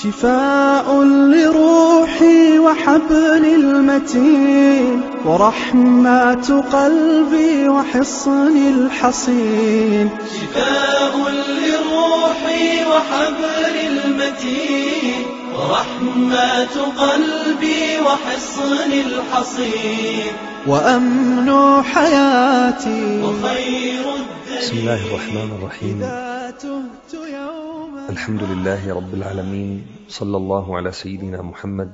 شفاء لروحي وحبل المتين ورحمة قلبي وحصني الحصين شفاء لروحي وحبل المتين ورحمة قلبي وحصني الحصين وأمن حياتي وخير الدين بسم الله الرحمن الرحيم الحمد لله رب العالمين صلى الله على سيدنا محمد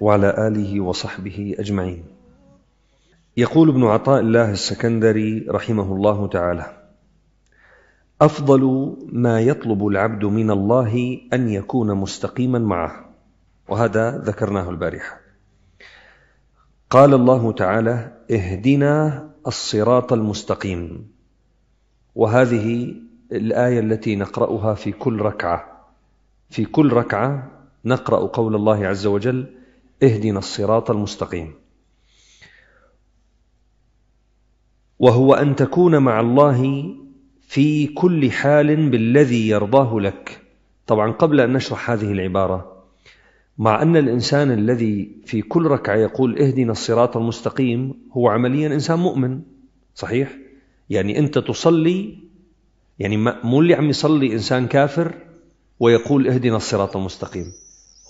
وعلى آله وصحبه أجمعين يقول ابن عطاء الله السكندري رحمه الله تعالى أفضل ما يطلب العبد من الله أن يكون مستقيما معه وهذا ذكرناه البارحة قال الله تعالى اهدنا الصراط المستقيم وهذه الآية التي نقرأها في كل ركعة في كل ركعة نقرأ قول الله عز وجل اهدنا الصراط المستقيم وهو أن تكون مع الله في كل حال بالذي يرضاه لك طبعا قبل أن نشرح هذه العبارة مع أن الإنسان الذي في كل ركعة يقول اهدنا الصراط المستقيم هو عمليا إنسان مؤمن صحيح؟ يعني أنت تصلي يعني مو اللي عم يصلي إنسان كافر ويقول اهدنا الصراط المستقيم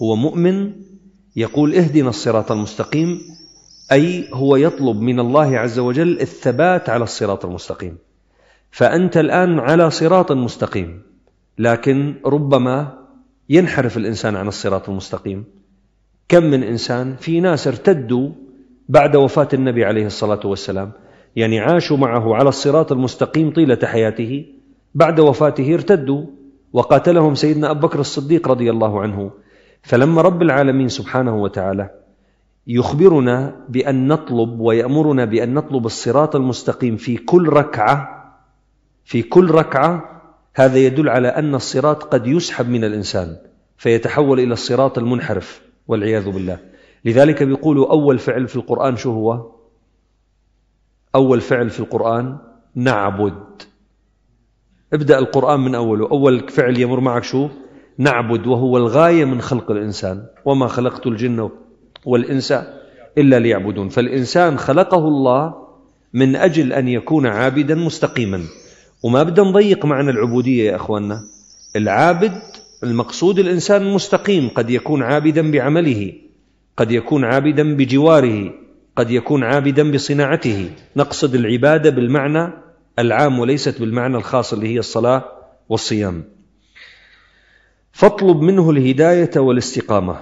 هو مؤمن يقول اهدنا الصراط المستقيم أي هو يطلب من الله عز وجل الثبات على الصراط المستقيم فأنت الآن على صراط مستقيم لكن ربما ينحرف الإنسان عن الصراط المستقيم كم من إنسان في ناس ارتدوا بعد وفاة النبي عليه الصلاة والسلام يعني عاشوا معه على الصراط المستقيم طيلة حياته بعد وفاته ارتدوا وقاتلهم سيدنا أبو بكر الصديق رضي الله عنه فلما رب العالمين سبحانه وتعالى يخبرنا بأن نطلب ويأمرنا بأن نطلب الصراط المستقيم في كل ركعة في كل ركعة هذا يدل على أن الصراط قد يسحب من الإنسان فيتحول إلى الصراط المنحرف والعياذ بالله لذلك بيقولوا أول فعل في القرآن شو هو؟ أول فعل في القرآن نعبد ابدأ القرآن من أوله أول فعل يمر معك شو نعبد وهو الغاية من خلق الإنسان وما خلقت الجن والإنس إلا ليعبدون فالإنسان خلقه الله من أجل أن يكون عابدا مستقيما وما بدنا نضيق معنى العبودية يا أخواننا العابد المقصود الإنسان المستقيم قد يكون عابدا بعمله قد يكون عابدا بجواره قد يكون عابدا بصناعته نقصد العبادة بالمعنى العام وليست بالمعنى الخاص اللي هي الصلاة والصيام فاطلب منه الهداية والاستقامة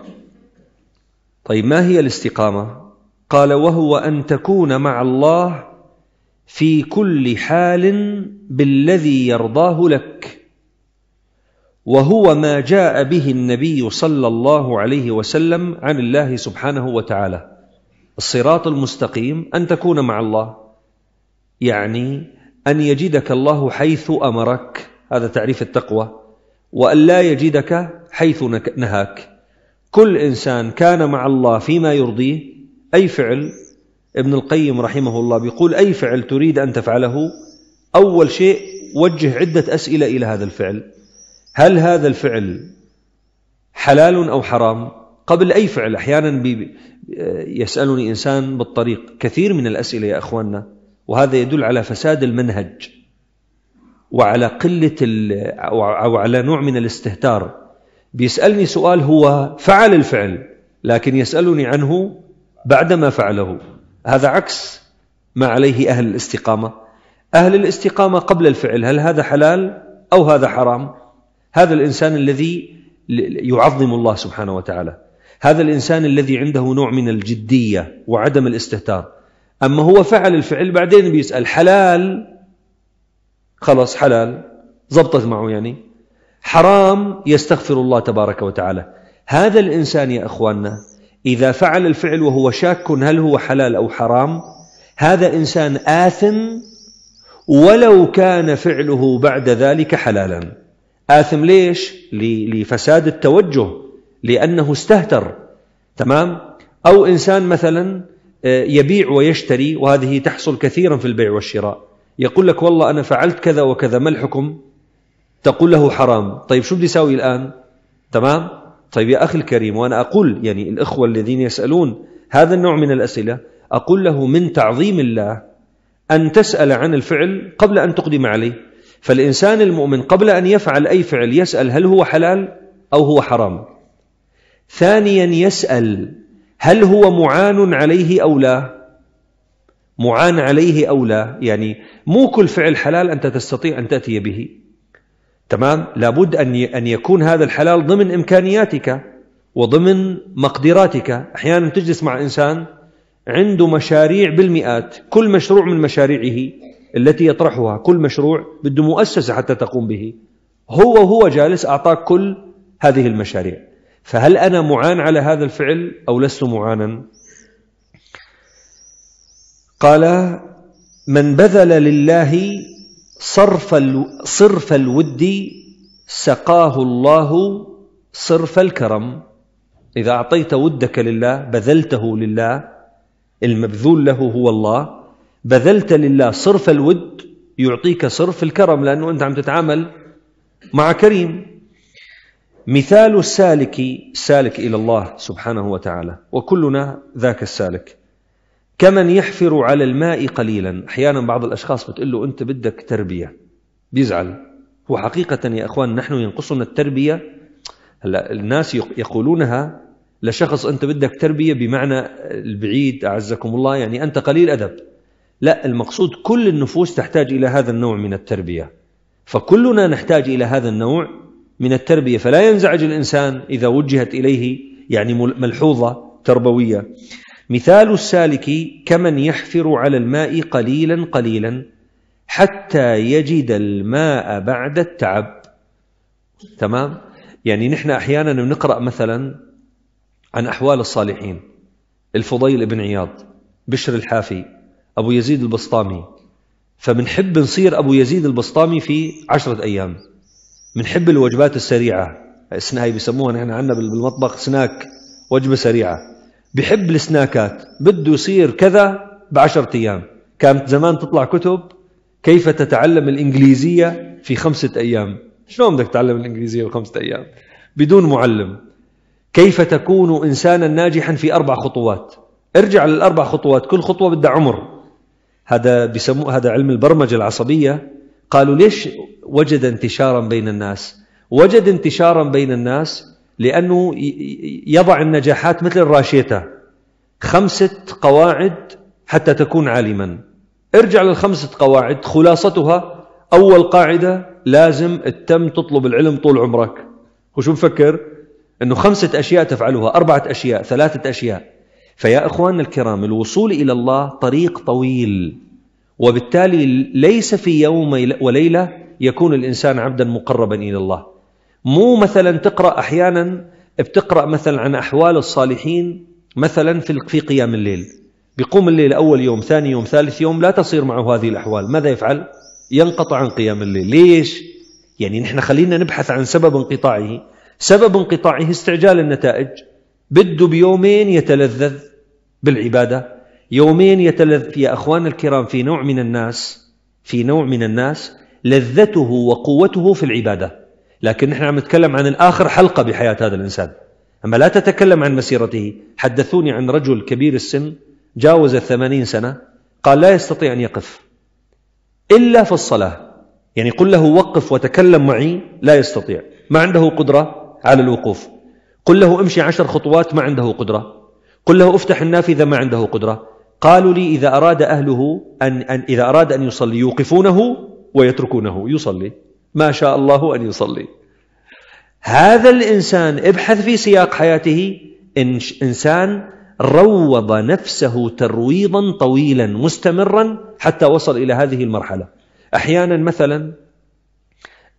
طيب ما هي الاستقامة؟ قال وهو أن تكون مع الله في كل حال بالذي يرضاه لك وهو ما جاء به النبي صلى الله عليه وسلم عن الله سبحانه وتعالى الصراط المستقيم أن تكون مع الله يعني أن يجدك الله حيث أمرك هذا تعريف التقوى وأن لا يجدك حيث نهاك كل إنسان كان مع الله فيما يرضيه أي فعل ابن القيم رحمه الله بيقول أي فعل تريد أن تفعله أول شيء وجه عدة أسئلة إلى هذا الفعل هل هذا الفعل حلال أو حرام قبل أي فعل أحيانا يسألني إنسان بالطريق كثير من الأسئلة يا أخواننا وهذا يدل على فساد المنهج وعلى قلة أو على نوع من الاستهتار بيسألني سؤال هو فعل الفعل لكن يسألني عنه بعدما فعله هذا عكس ما عليه أهل الاستقامة أهل الاستقامة قبل الفعل هل هذا حلال أو هذا حرام هذا الإنسان الذي يعظم الله سبحانه وتعالى هذا الإنسان الذي عنده نوع من الجدية وعدم الاستهتار أما هو فعل الفعل بعدين بيسأل حلال خلاص حلال زبطت معه يعني حرام يستغفر الله تبارك وتعالى هذا الإنسان يا أخواننا إذا فعل الفعل وهو شاك هل هو حلال أو حرام هذا إنسان آثم ولو كان فعله بعد ذلك حلالا آثم ليش؟ لفساد التوجه لأنه استهتر تمام؟ أو إنسان مثلا يبيع ويشتري وهذه تحصل كثيرا في البيع والشراء يقول لك والله أنا فعلت كذا وكذا ما الحكم تقول له حرام طيب شو بدي ساوي الآن تمام طيب يا أخي الكريم وأنا أقول يعني الإخوة الذين يسألون هذا النوع من الأسئلة أقول له من تعظيم الله أن تسأل عن الفعل قبل أن تقدم عليه فالإنسان المؤمن قبل أن يفعل أي فعل يسأل هل هو حلال أو هو حرام ثانيا يسأل هل هو معان عليه أو لا معان عليه أو لا يعني مو كل فعل حلال أنت تستطيع أن تأتي به تمام لابد أن يكون هذا الحلال ضمن إمكانياتك وضمن مقدراتك أحيانا تجلس مع إنسان عنده مشاريع بالمئات كل مشروع من مشاريعه التي يطرحها كل مشروع بده مؤسسة حتى تقوم به هو هو جالس أعطاك كل هذه المشاريع فهل أنا معان على هذا الفعل أو لست معانا قال من بذل لله صرف, صرف الود سقاه الله صرف الكرم إذا أعطيت ودك لله بذلته لله المبذول له هو الله بذلت لله صرف الود يعطيك صرف الكرم لأنه أنت عم تتعامل مع كريم مثال السالك سالك إلى الله سبحانه وتعالى وكلنا ذاك السالك كمن يحفر على الماء قليلا أحيانا بعض الأشخاص بتقول له أنت بدك تربية بيزعل وحقيقة يا أخوان نحن ينقصنا التربية هلا الناس يقولونها لشخص أنت بدك تربية بمعنى البعيد أعزكم الله يعني أنت قليل أدب لا المقصود كل النفوس تحتاج إلى هذا النوع من التربية فكلنا نحتاج إلى هذا النوع من التربية فلا ينزعج الإنسان إذا وجهت إليه يعني ملحوظة تربوية مثال السالك كمن يحفر على الماء قليلا قليلا حتى يجد الماء بعد التعب تمام يعني نحن أحيانا بنقرأ مثلا عن أحوال الصالحين الفضيل بن عياض بشر الحافي أبو يزيد البسطامي فبنحب نصير أبو يزيد البسطامي في عشرة أيام بنحب الوجبات السريعة هي بيسموها نحن عندنا بالمطبخ سناك وجبة سريعة بحب السناكات بده يصير كذا بعشرة أيام كانت زمان تطلع كتب كيف تتعلم الإنجليزية في خمسة أيام شلون بدك تتعلم الإنجليزية في خمسة أيام بدون معلم كيف تكون إنسانا ناجحا في أربع خطوات ارجع للأربع خطوات كل خطوة بدها عمر هذا بسموه هذا علم البرمجة العصبية قالوا ليش وجد انتشارا بين الناس وجد انتشارا بين الناس لأنه يضع النجاحات مثل الراشيتا خمسة قواعد حتى تكون عالما ارجع للخمسة قواعد خلاصتها أول قاعدة لازم تتم تطلب العلم طول عمرك وشو مفكر أنه خمسة أشياء تفعلها أربعة أشياء ثلاثة أشياء فيا أخواننا الكرام الوصول إلى الله طريق طويل وبالتالي ليس في يوم وليلة يكون الإنسان عبدا مقربا إلى الله مو مثلا تقرأ أحيانا بتقرأ مثلا عن أحوال الصالحين مثلا في قيام الليل بيقوم الليل أول يوم ثاني يوم ثالث يوم لا تصير معه هذه الأحوال ماذا يفعل؟ ينقطع عن قيام الليل ليش؟ يعني نحن خلينا نبحث عن سبب انقطاعه سبب انقطاعه استعجال النتائج بده بيومين يتلذذ بالعبادة يومين يتلذ يا أخوان الكرام في نوع من الناس في نوع من الناس لذته وقوته في العبادة لكن نحن عم نتكلم عن الآخر حلقة بحياة هذا الإنسان أما لا تتكلم عن مسيرته حدثوني عن رجل كبير السن جاوز الثمانين سنة قال لا يستطيع أن يقف إلا في الصلاة يعني قل له وقف وتكلم معي لا يستطيع ما عنده قدرة على الوقوف قل له امشي عشر خطوات ما عنده قدرة قل له افتح النافذة ما عنده قدرة قالوا لي إذا أراد أهله أن, أن إذا أراد أن يصلي يوقفونه ويتركونه يصلي ما شاء الله أن يصلي هذا الإنسان ابحث في سياق حياته إن إنسان روض نفسه ترويضا طويلا مستمرا حتى وصل إلى هذه المرحلة أحيانا مثلا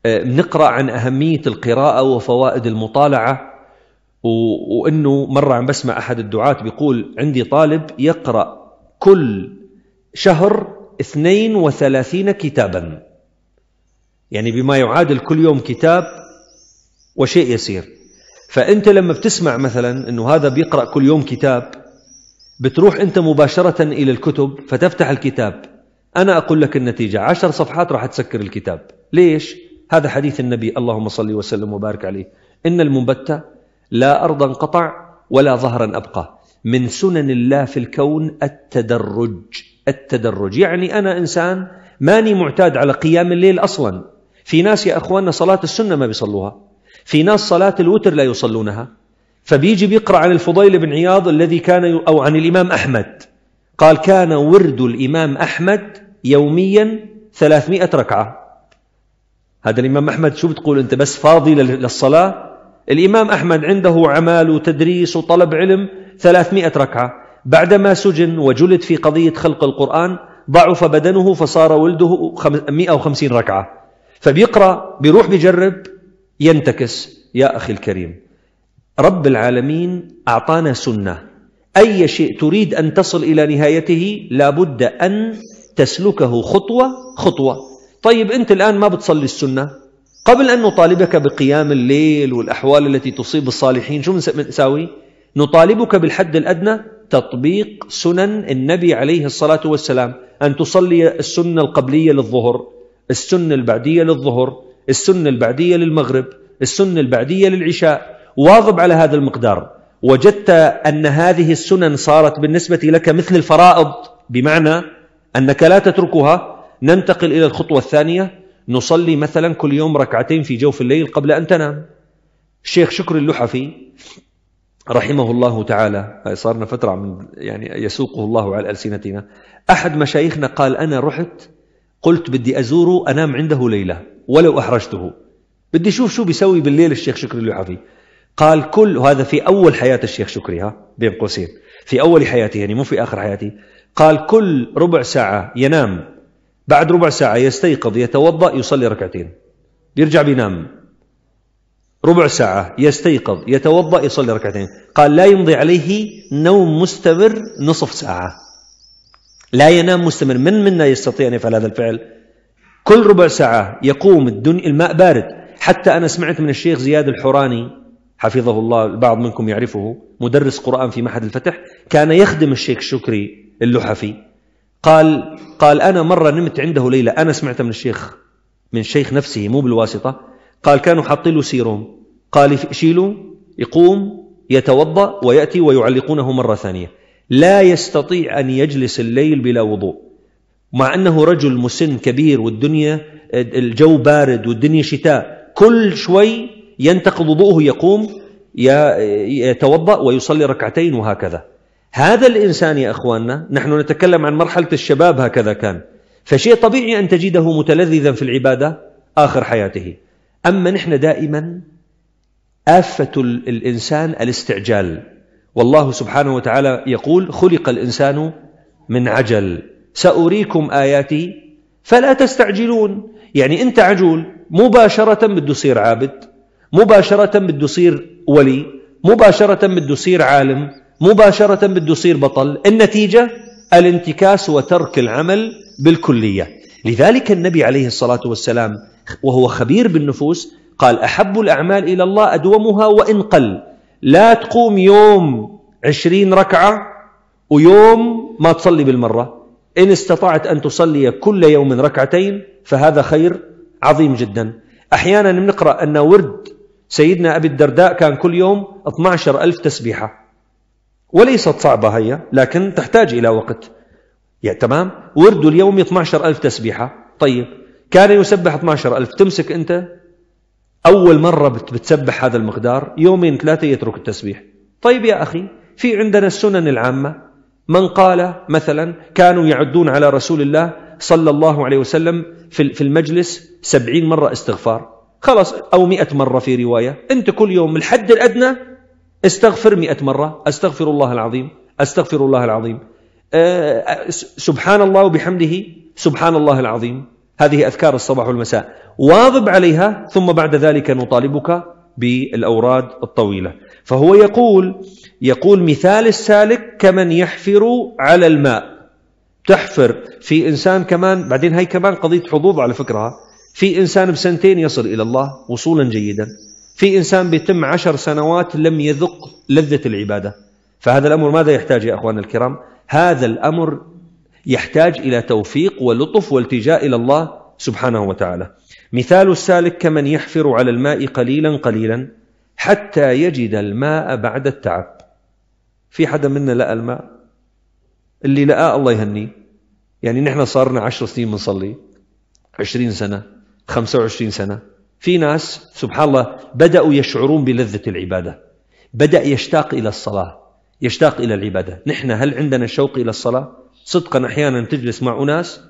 آه، نقرأ عن أهمية القراءة وفوائد المطالعة وانه مره عم بسمع احد الدعاه بيقول عندي طالب يقرا كل شهر 32 كتابا يعني بما يعادل كل يوم كتاب وشيء يسير فأنت لما بتسمع مثلا أنه هذا بيقرأ كل يوم كتاب بتروح أنت مباشرة إلى الكتب فتفتح الكتاب أنا أقول لك النتيجة عشر صفحات راح تسكر الكتاب ليش؟ هذا حديث النبي اللهم صل وسلم وبارك عليه إن المنبت لا أرضا قطع ولا ظهرا أبقى من سنن الله في الكون التدرج التدرج يعني أنا إنسان ماني معتاد على قيام الليل أصلا في ناس يا أخواننا صلاة السنة ما بيصلوها في ناس صلاة الوتر لا يصلونها فبيجي بيقرأ عن الفضيل بن عياض الذي كان أو عن الإمام أحمد قال كان ورد الإمام أحمد يوميا ثلاثمائة ركعة هذا الإمام أحمد شو بتقول أنت بس فاضي للصلاة الإمام أحمد عنده عمل وتدريس وطلب علم 300 ركعة بعدما سجن وجلد في قضية خلق القرآن ضعف بدنه فصار ولده 150 ركعة فبيقرأ بيروح بيجرب ينتكس يا أخي الكريم رب العالمين أعطانا سنة أي شيء تريد أن تصل إلى نهايته لابد أن تسلكه خطوة خطوة طيب أنت الآن ما بتصلي السنة قبل أن نطالبك بقيام الليل والأحوال التي تصيب الصالحين شو بنساوي؟ نطالبك بالحد الأدنى تطبيق سنن النبي عليه الصلاة والسلام أن تصلي السنة القبلية للظهر السنة البعدية للظهر السنة البعدية للمغرب السنة البعدية للعشاء واظب على هذا المقدار وجدت أن هذه السنن صارت بالنسبة لك مثل الفرائض بمعنى أنك لا تتركها ننتقل إلى الخطوة الثانية نصلي مثلا كل يوم ركعتين في جوف الليل قبل أن تنام الشيخ شكر اللحفي رحمه الله تعالى صارنا فترة من يعني يسوقه الله على ألسنتنا أحد مشايخنا قال أنا رحت قلت بدي أزوره أنام عنده ليلة ولو أحرجته بدي أشوف شو بيسوي بالليل الشيخ شكري اليحفي قال كل وهذا في أول حياة الشيخ شكري ها بين قوسين في أول حياته يعني مو في آخر حياتي قال كل ربع ساعة ينام بعد ربع ساعة يستيقظ يتوضأ يصلي ركعتين بيرجع بينام ربع ساعة يستيقظ يتوضأ يصلي ركعتين قال لا يمضي عليه نوم مستمر نصف ساعة لا ينام مستمر من منا يستطيع أن يفعل هذا الفعل كل ربع ساعة يقوم الدنيا الماء بارد حتى أنا سمعت من الشيخ زياد الحوراني حفظه الله البعض منكم يعرفه مدرس قرآن في معهد الفتح كان يخدم الشيخ شكري اللحفي قال قال أنا مرة نمت عنده ليلة أنا سمعت من الشيخ من الشيخ نفسه مو بالواسطة قال كانوا حاطين له سيروم قال شيلوا يقوم يتوضا وياتي ويعلقونه مره ثانيه لا يستطيع ان يجلس الليل بلا وضوء مع انه رجل مسن كبير والدنيا الجو بارد والدنيا شتاء كل شوي ينتقض وضوءه يقوم يتوضا ويصلي ركعتين وهكذا هذا الانسان يا اخواننا نحن نتكلم عن مرحله الشباب هكذا كان فشيء طبيعي ان تجده متلذذا في العباده اخر حياته أما نحن دائما آفة الإنسان الاستعجال والله سبحانه وتعالى يقول خلق الإنسان من عجل سأريكم آياتي فلا تستعجلون يعني أنت عجول مباشرة بده يصير عابد مباشرة بده يصير ولي مباشرة بده يصير عالم مباشرة بده يصير بطل النتيجة الانتكاس وترك العمل بالكلية لذلك النبي عليه الصلاة والسلام وهو خبير بالنفوس قال أحب الأعمال إلى الله أدومها وإن قل لا تقوم يوم عشرين ركعة ويوم ما تصلي بالمرة إن استطعت أن تصلي كل يوم ركعتين فهذا خير عظيم جدا أحيانا نقرأ أن ورد سيدنا أبي الدرداء كان كل يوم 12 ألف تسبيحة وليست صعبة هي لكن تحتاج إلى وقت يا تمام ورد اليوم 12 ألف تسبيحة طيب كان يسبح 12000 تمسك أنت أول مرة بتسبح هذا المقدار يومين ثلاثة يترك التسبيح طيب يا أخي في عندنا السنن العامة من قال مثلا كانوا يعدون على رسول الله صلى الله عليه وسلم في المجلس سبعين مرة استغفار خلاص أو مئة مرة في رواية أنت كل يوم الحد الأدنى استغفر مئة مرة أستغفر الله العظيم أستغفر الله العظيم أه, أه، سبحان الله وبحمده سبحان الله العظيم هذه أذكار الصباح والمساء واظب عليها ثم بعد ذلك نطالبك بالأوراد الطويلة فهو يقول يقول مثال السالك كمن يحفر على الماء تحفر في إنسان كمان بعدين هاي كمان قضية حظوظ على فكرة في إنسان بسنتين يصل إلى الله وصولا جيدا في إنسان بيتم عشر سنوات لم يذق لذة العبادة فهذا الأمر ماذا يحتاج يا أخوان الكرام هذا الأمر يحتاج إلى توفيق ولطف والتجاء إلى الله سبحانه وتعالى مثال السالك كمن يحفر على الماء قليلا قليلا حتى يجد الماء بعد التعب في حدا منا لقى الماء اللي لقاه الله يهنيه يعني نحن صارنا عشر سنين بنصلي عشرين سنة خمسة وعشرين سنة في ناس سبحان الله بدأوا يشعرون بلذة العبادة بدأ يشتاق إلى الصلاة يشتاق إلى العبادة نحن هل عندنا شوق إلى الصلاة صدقا أحيانا تجلس مع أناس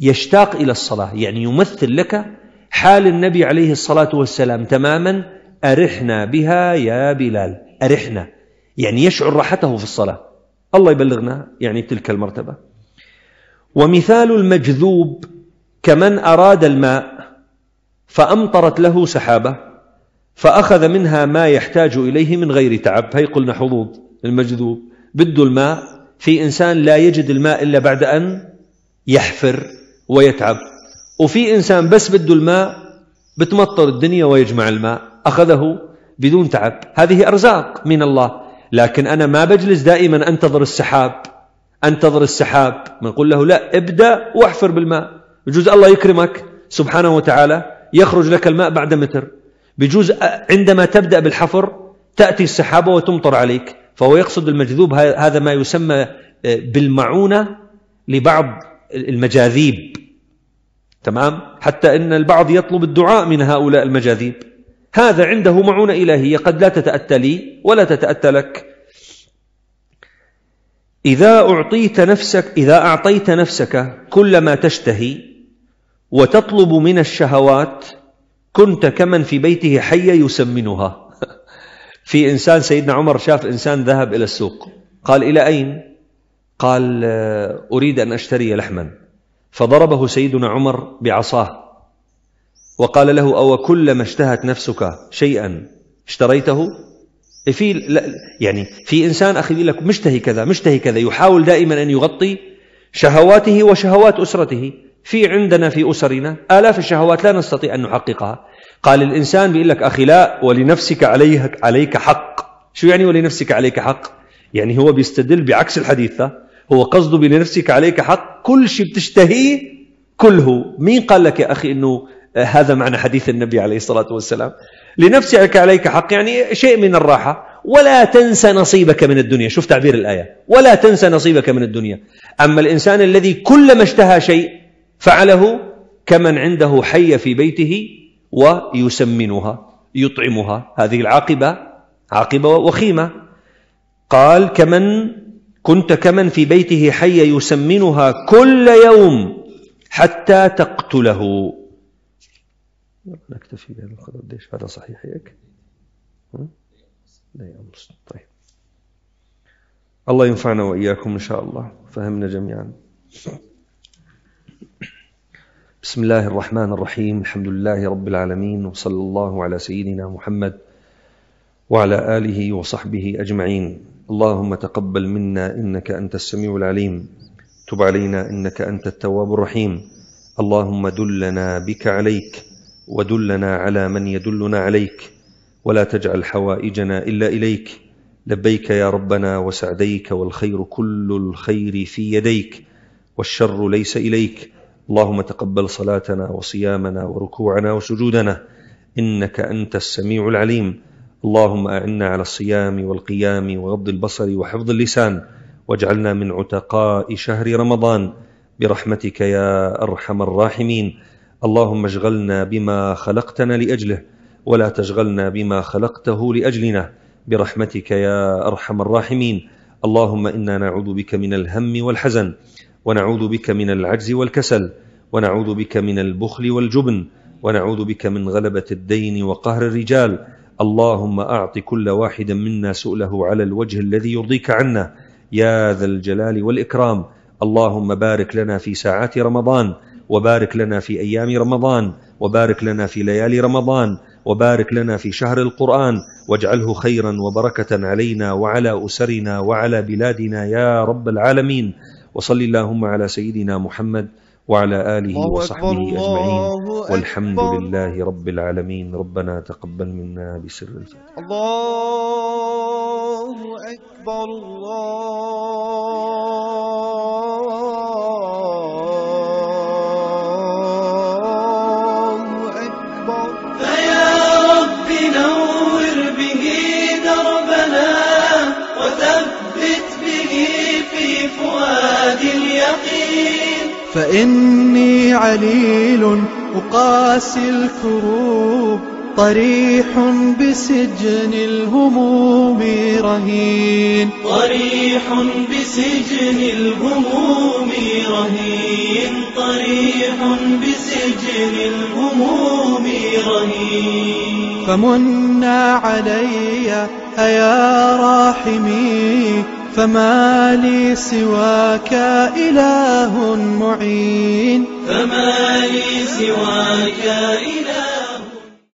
يشتاق إلى الصلاة يعني يمثل لك حال النبي عليه الصلاة والسلام تماما أرحنا بها يا بلال أرحنا يعني يشعر راحته في الصلاة الله يبلغنا يعني تلك المرتبة ومثال المجذوب كمن أراد الماء فأمطرت له سحابة فأخذ منها ما يحتاج إليه من غير تعب هي قلنا حظوظ المجذوب بده الماء في إنسان لا يجد الماء إلا بعد أن يحفر ويتعب وفي إنسان بس بده الماء بتمطر الدنيا ويجمع الماء أخذه بدون تعب هذه أرزاق من الله لكن أنا ما بجلس دائما أنتظر السحاب أنتظر السحاب نقول له لا ابدأ واحفر بالماء بجوز الله يكرمك سبحانه وتعالى يخرج لك الماء بعد متر بجوز عندما تبدأ بالحفر تأتي السحابة وتمطر عليك فهو يقصد المجذوب هذا ما يسمى آه، بالمعونة لبعض المجاذيب تمام حتى إن البعض يطلب الدعاء من هؤلاء المجاذيب هذا عنده معونة إلهية قد لا تتأتى لي ولا تتأتى لك إذا أعطيت نفسك إذا أعطيت نفسك كل ما تشتهي وتطلب من الشهوات كنت كمن في بيته حية يسمنها في إنسان سيدنا عمر شاف إنسان ذهب إلى السوق قال إلى أين؟ قال آه، أريد أن أشتري لحما فضربه سيدنا عمر بعصاه وقال له أو كلما اشتهت نفسك شيئا اشتريته إيه، في لا يعني في إنسان أخي يقول لك مشتهي كذا مشتهي كذا يحاول دائما أن يغطي شهواته وشهوات أسرته في عندنا في أسرنا آلاف الشهوات لا نستطيع أن نحققها قال الإنسان بيقول لك أخي لا ولنفسك عليك عليك حق شو يعني ولنفسك عليك حق يعني هو بيستدل بعكس الحديث هو قصده بلنفسك عليك حق كل شيء بتشتهيه كله مين قال لك يا أخي أنه هذا معنى حديث النبي عليه الصلاة والسلام لنفسك عليك حق يعني شيء من الراحة ولا تنسى نصيبك من الدنيا شوف تعبير الآية ولا تنسى نصيبك من الدنيا أما الإنسان الذي كلما اشتهى شيء فعله كمن عنده حي في بيته ويسمنها يطعمها هذه العاقبة عاقبة وخيمة قال كمن كنت كمن في بيته حي يسمنها كل يوم حتى تقتله نكتفي بهذا القدر ليش هذا صحيح هيك طيب الله ينفعنا وإياكم إن شاء الله فهمنا جميعا بسم الله الرحمن الرحيم الحمد لله رب العالمين وصلى الله على سيدنا محمد وعلى آله وصحبه أجمعين اللهم تقبل منا إنك أنت السميع العليم تب علينا إنك أنت التواب الرحيم اللهم دلنا بك عليك ودلنا على من يدلنا عليك ولا تجعل حوائجنا إلا إليك لبيك يا ربنا وسعديك والخير كل الخير في يديك والشر ليس إليك اللهم تقبل صلاتنا وصيامنا وركوعنا وسجودنا إنك أنت السميع العليم اللهم أعنا على الصيام والقيام وغض البصر وحفظ اللسان واجعلنا من عتقاء شهر رمضان برحمتك يا أرحم الراحمين اللهم اشغلنا بما خلقتنا لأجله ولا تشغلنا بما خلقته لأجلنا برحمتك يا أرحم الراحمين اللهم إنا نعوذ بك من الهم والحزن ونعوذ بك من العجز والكسل ونعوذ بك من البخل والجبن ونعوذ بك من غلبة الدين وقهر الرجال اللهم أعط كل واحد منا سؤله على الوجه الذي يرضيك عنا يا ذا الجلال والإكرام اللهم بارك لنا في ساعات رمضان وبارك لنا في أيام رمضان وبارك لنا في ليالي رمضان وبارك لنا في شهر القرآن واجعله خيرا وبركة علينا وعلى أسرنا وعلى بلادنا يا رب العالمين وصل اللهم على سيدنا محمد وعلى آله وصحبه أجمعين والحمد لله رب العالمين ربنا تقبل منا بسر الفاتحة الله أكبر الله اليقين فإني عليل أقاسي الكروب طريح بسجن الهموم رهين طريح بسجن الهموم رهين طريح بسجن سجن الهموم رهيب فمنا علي أيا راحمي فما لي سواك إله معين فما لي سواك إله